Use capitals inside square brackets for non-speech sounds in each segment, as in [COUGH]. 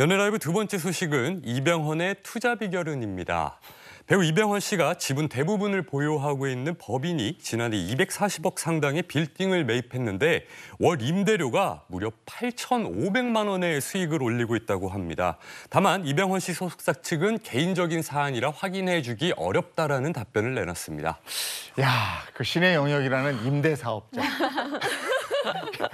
연애라이브 두 번째 소식은 이병헌의 투자 비결은입니다. 배우 이병헌 씨가 지분 대부분을 보유하고 있는 법인이 지난해 240억 상당의 빌딩을 매입했는데 월 임대료가 무려 8,500만 원의 수익을 올리고 있다고 합니다. 다만 이병헌 씨 소속사 측은 개인적인 사안이라 확인해주기 어렵다라는 답변을 내놨습니다. 야, 그 신의 영역이라는 임대 사업자. [LAUGHS]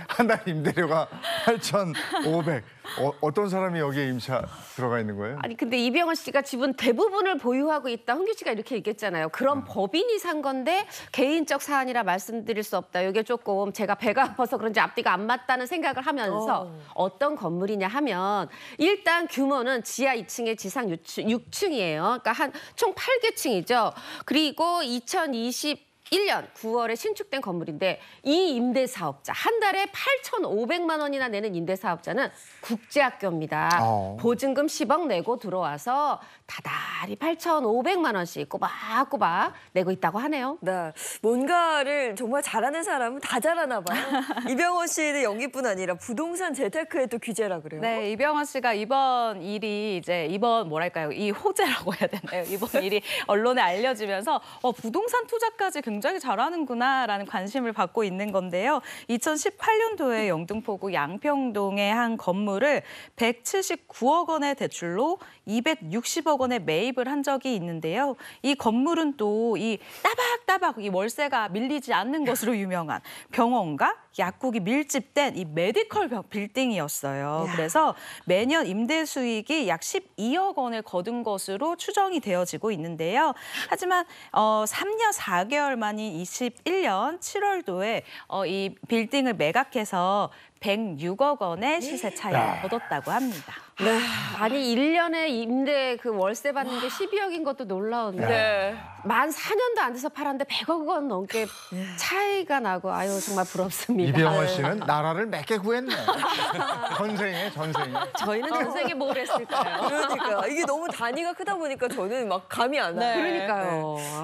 한달 임대료가 8,500. 어, 어떤 사람이 여기에 임차 들어가 있는 거예요? 아니 근데 이병헌 씨가 집은 대부분을 보유하고 있다. 홍규 씨가 이렇게 얘기했잖아요. 그럼 음. 법인이 산 건데 개인적 사안이라 말씀드릴 수 없다. 이게 조금 제가 배가 아파서 그런지 앞뒤가 안 맞다는 생각을 하면서 어. 떤 건물이냐 하면 일단 규모는 지하 2층에 지상 6층, 6층이에요. 그러니까 한 총 8개층이죠. 그리고 2020 2 1년 9월에 신축된 건물인데 이 임대사업자 한 달에 8,500만 원이나 내는 임대사업자는 국제학교입니다. 어. 보증금 10억 내고 들어와서 다달이 8,500만 원씩 꼬박꼬박 내고 있다고 하네요. 네, 뭔가를 정말 잘하는 사람은 다 잘하나 봐요. [LAUGHS] 이병헌 씨는 연기뿐 아니라 부동산 재테크에도 규제라 그래요. 네, 이병헌 씨가 이번 일이 이제 이번 뭐랄까요, 이 호재라고 해야 되나요? 이번 일이 언론에 알려지면서 어, 부동산 투자까지 굉장 굉장히 잘하는구나라는 관심을 받고 있는 건데요. 2018년도에 영등포구 양평동의 한 건물을 179억 원의 대출로 260억 원에 매입을 한 적이 있는데요. 이 건물은 또 이 따박따박 이 월세가 밀리지 않는 것으로 유명한 병원과 약국이 밀집된 이 메디컬 빌딩이었어요. 그래서 매년 임대 수익이 약 12억 원을 거둔 것으로 추정이 되어지고 있는데요. 하지만 어 3년 4개월 만 만인 21년 7월도에 어, 이 빌딩을 매각해서 106억 원의 네. 시세 차이를 야. 얻었다고 합니다. 네. 아니 1년에 임대 그 월세 받는 게 12억인 것도 놀라운데 네. 만 4년도 안 돼서 팔았는데 100억 원 넘게 예. 차이가 나고 아유 정말 부럽습니다. 이병헌 씨는 아. 나라를 몇 개 구했네. [LAUGHS] 전생에 전생에. 저희는 아. 전생에 뭘 했을까요? 그러니까 이게 너무 단위가 크다 보니까 저는 막 감이 안 나요. 네. 그러니까요. 어.